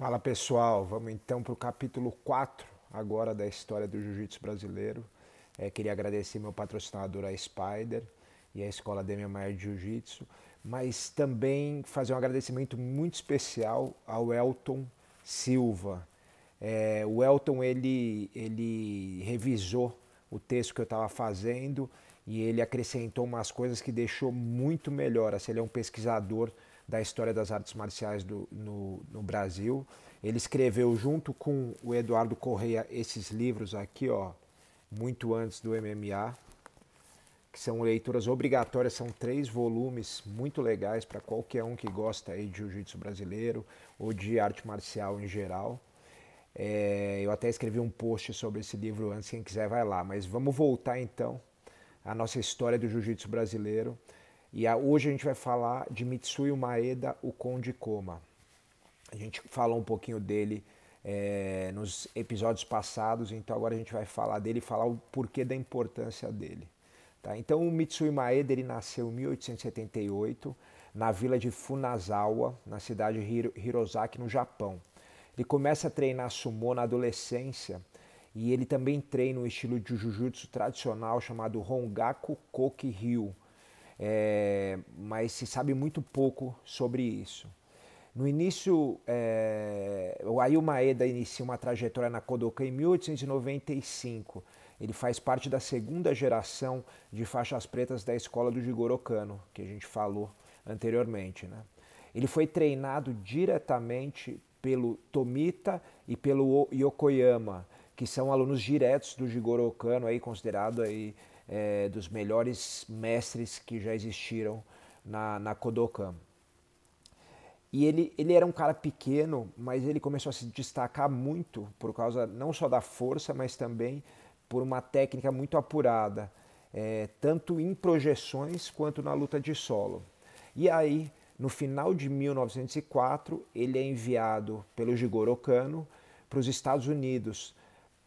Fala pessoal, vamos então para o capítulo 4 agora da história do jiu-jitsu brasileiro. É, queria agradecer meu patrocinador, a Spider, e a Escola Demi Maior de Jiu-Jitsu, mas também fazer um agradecimento muito especial ao Elton Silva. É, o Elton ele, ele revisou o texto que eu estava fazendo e ele acrescentou umas coisas que deixou muito melhor. Assim, ele é um pesquisador da história das artes marciais do, no, no Brasil. Ele escreveu junto com o Eduardo Correia esses livros aqui, ó, muito antes do MMA, que são leituras obrigatórias, são três volumes muito legais para qualquer um que gosta aí de jiu-jitsu brasileiro ou de arte marcial em geral. É, eu até escrevi um post sobre esse livro antes, quem quiser vai lá. Mas vamos voltar então à nossa história do jiu-jitsu brasileiro. E hoje a gente vai falar de Mitsui Maeda, o Conde Koma. A gente falou um pouquinho dele é, nos episódios passados, então agora a gente vai falar dele e falar o porquê da importância dele. Tá? Então o Mitsui Maeda ele nasceu em 1878 na vila de Funazawa, na cidade de Hirosaki, no Japão. Ele começa a treinar sumô na adolescência e ele também treina um estilo de jiu-jitsu tradicional chamado Hongaku Koki Ryu é, mas se sabe muito pouco sobre isso. No início, é, o Ayu Maeda inicia uma trajetória na Kodokan em 1895. Ele faz parte da segunda geração de faixas pretas da escola do Jigoro Kano, que a gente falou anteriormente. Né? Ele foi treinado diretamente pelo Tomita e pelo Yokoyama, que são alunos diretos do Jigoro Kano, aí, considerado aí, é, dos melhores mestres que já existiram na, na Kodokan. E ele, ele era um cara pequeno, mas ele começou a se destacar muito por causa não só da força, mas também por uma técnica muito apurada, é, tanto em projeções quanto na luta de solo. E aí, no final de 1904, ele é enviado pelo Jigoro Kano para os Estados Unidos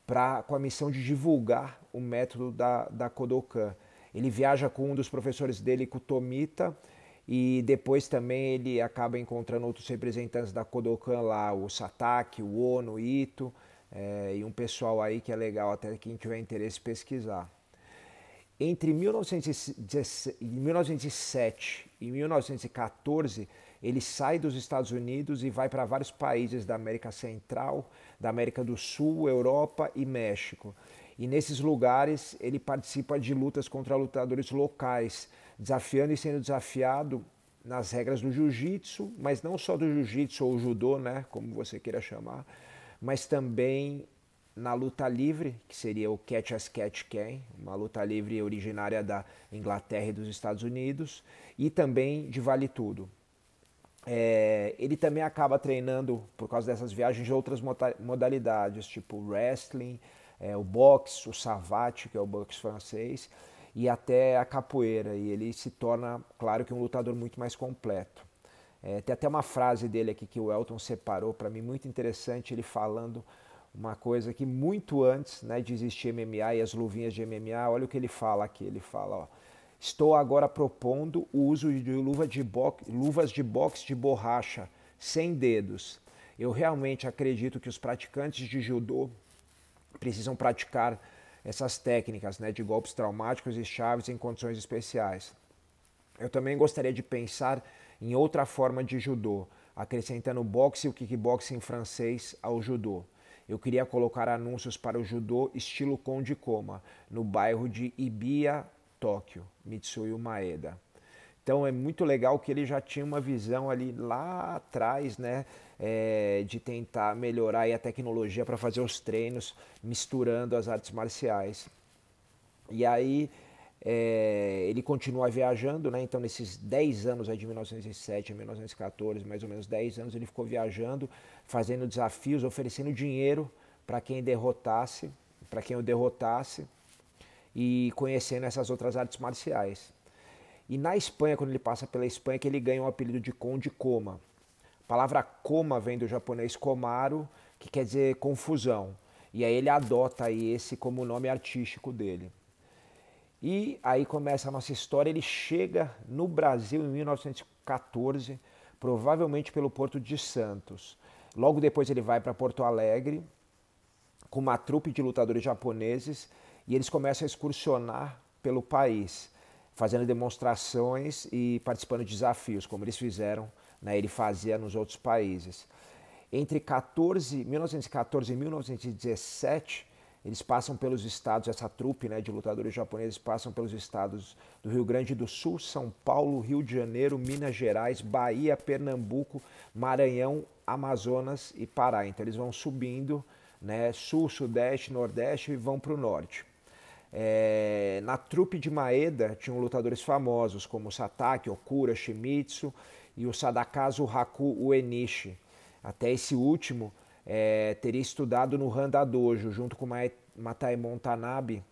pra, com a missão de divulgar o método da, da Kodokan. Ele viaja com um dos professores dele, com o Tomita, e depois também ele acaba encontrando outros representantes da Kodokan lá, o Satake, o Ono, o Ito, é, e um pessoal aí que é legal até quem tiver interesse pesquisar. Entre 1907 e 1914, ele sai dos Estados Unidos e vai para vários países da América Central, da América do Sul, Europa e México. E nesses lugares ele participa de lutas contra lutadores locais, desafiando e sendo desafiado nas regras do jiu-jitsu, mas não só do jiu-jitsu ou judô, né, como você queira chamar, mas também na luta livre, que seria o catch as catch can, uma luta livre originária da Inglaterra e dos Estados Unidos, e também de vale tudo. É, ele também acaba treinando, por causa dessas viagens, de outras modalidades, tipo wrestling, é, o boxe, o savate, que é o boxe francês, e até a capoeira. E ele se torna, claro, que um lutador muito mais completo. É, tem até uma frase dele aqui que o Elton separou para mim muito interessante, ele falando uma coisa que muito antes né, de existir MMA e as luvinhas de MMA, olha o que ele fala aqui. Ele fala, ó, Estou agora propondo o uso de, luva de boxe, luvas de boxe de borracha, sem dedos. Eu realmente acredito que os praticantes de judô precisam praticar essas técnicas né, de golpes traumáticos e chaves em condições especiais. Eu também gostaria de pensar em outra forma de judô, acrescentando boxe e o kickboxing francês ao judô. Eu queria colocar anúncios para o judô estilo Conde Coma, no bairro de Ibia Tóquio, Mitsuyo Maeda. Então é muito legal que ele já tinha uma visão ali lá atrás, né, é, de tentar melhorar a tecnologia para fazer os treinos misturando as artes marciais. E aí é, ele continua viajando, né? Então, nesses 10 anos aí de 1907 a 1914, mais ou menos 10 anos, ele ficou viajando, fazendo desafios, oferecendo dinheiro para quem derrotasse, para quem o derrotasse e conhecendo essas outras artes marciais. E na Espanha, quando ele passa pela Espanha, que ele ganha o apelido de Conde Coma. A palavra coma vem do japonês komaro, que quer dizer confusão. E aí ele adota aí esse como nome artístico dele. E aí começa a nossa história. Ele chega no Brasil em 1914, provavelmente pelo Porto de Santos. Logo depois ele vai para Porto Alegre com uma trupe de lutadores japoneses e eles começam a excursionar pelo país, fazendo demonstrações e participando de desafios, como eles fizeram, né, ele fazia nos outros países. Entre 14, 1914 e 1917, eles passam pelos estados, essa trupe né, de lutadores japoneses passam pelos estados do Rio Grande do Sul, São Paulo, Rio de Janeiro, Minas Gerais, Bahia, Pernambuco, Maranhão, Amazonas e Pará. Então eles vão subindo né? Sul, Sudeste, Nordeste e vão para o Norte. É, na trupe de Maeda tinham lutadores famosos como Satake, Okura, Shimitsu e o Sadakazu Haku Uenishi. Até esse último é, teria estudado no Handa Dojo junto com Mataemon Tanabe,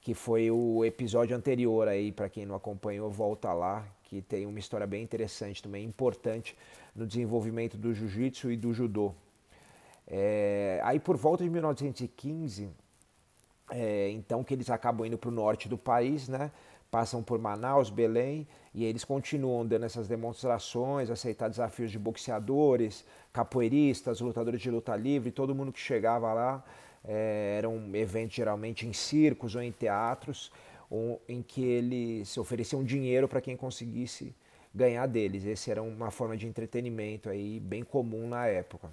que foi o episódio anterior aí para quem não acompanhou volta lá, que tem uma história bem interessante também importante no desenvolvimento do jiu-jitsu e do judô. É, aí por volta de 1915, é, então que eles acabam indo para o norte do país, né? passam por Manaus, Belém, e eles continuam dando essas demonstrações, aceitar desafios de boxeadores, capoeiristas, lutadores de luta livre, todo mundo que chegava lá. É, eram um eventos geralmente em circos ou em teatros, ou, em que eles ofereciam dinheiro para quem conseguisse ganhar deles. Esse era uma forma de entretenimento aí bem comum na época.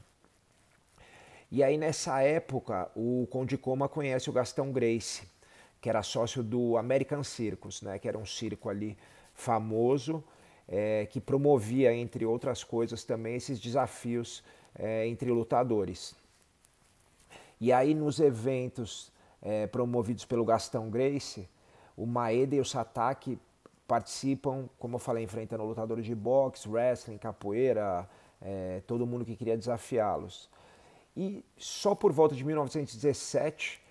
E aí, nessa época, o Conde Coma conhece o Gastão Grace, que era sócio do American Circus, né, que era um circo ali famoso, é, que promovia, entre outras coisas, também esses desafios é, entre lutadores. E aí, nos eventos é, promovidos pelo Gastão Grace, o Maeda e o Sataki participam, como eu falei, enfrentando lutadores de boxe, wrestling, capoeira, todo mundo que queria desafiá-los. E só por volta de 1917,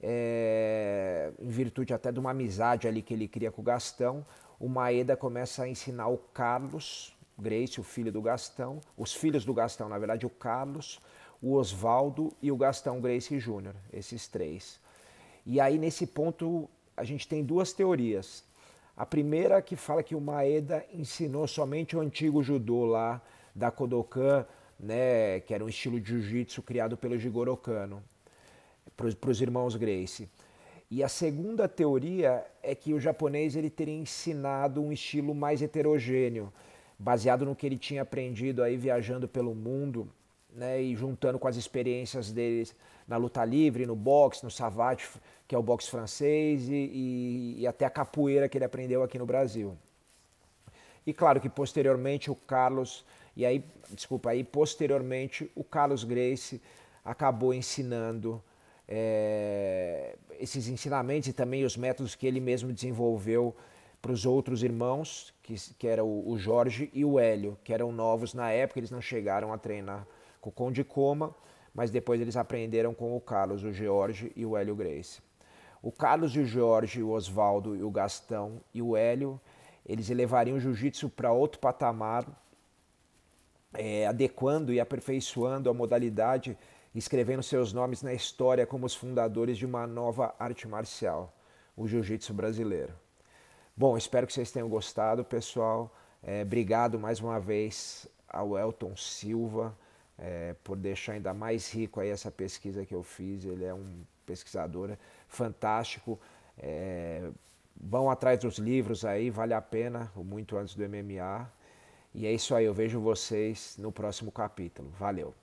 é, eh, em virtude até de uma amizade ali que ele cria com o Gastão, o Maeda começa a ensinar o Carlos Grace, o filho do Gastão, os filhos do Gastão, na verdade, o Carlos, o Oswaldo e o Gastão Grace Júnior, esses três. E aí, nesse ponto, a gente tem duas teorias. A primeira que fala que o Maeda ensinou somente o antigo judô lá da Kodokan né, que era um estilo de jiu-jitsu criado pelo Jigoro Kano, para os irmãos Gracie. E a segunda teoria é que o japonês ele teria ensinado um estilo mais heterogêneo, baseado no que ele tinha aprendido aí viajando pelo mundo, né, e juntando com as experiências deles na luta livre, no boxe, no savate, que é o boxe francês, e, e, e até a capoeira que ele aprendeu aqui no Brasil. E claro que posteriormente o Carlos, e aí, desculpa, aí posteriormente o Carlos Grace acabou ensinando é, esses ensinamentos e também os métodos que ele mesmo desenvolveu para os outros irmãos, que, que era o, o, Jorge e o Hélio, que eram novos na época, eles não chegaram a treinar com o Conde Coma, mas depois eles aprenderam com o Carlos, o George e o Hélio Grace. O Carlos e o Jorge, o Oswaldo e o Gastão e o Hélio eles elevariam o jiu-jitsu para outro patamar, é, adequando e aperfeiçoando a modalidade, escrevendo seus nomes na história como os fundadores de uma nova arte marcial, o jiu-jitsu brasileiro. Bom, espero que vocês tenham gostado, pessoal. É, obrigado mais uma vez ao Elton Silva é, por deixar ainda mais rico aí essa pesquisa que eu fiz. Ele é um pesquisador fantástico. É, vão atrás dos livros aí, vale a pena, Muito Antes do MMA. E é isso aí, eu vejo vocês no próximo capítulo. Valeu!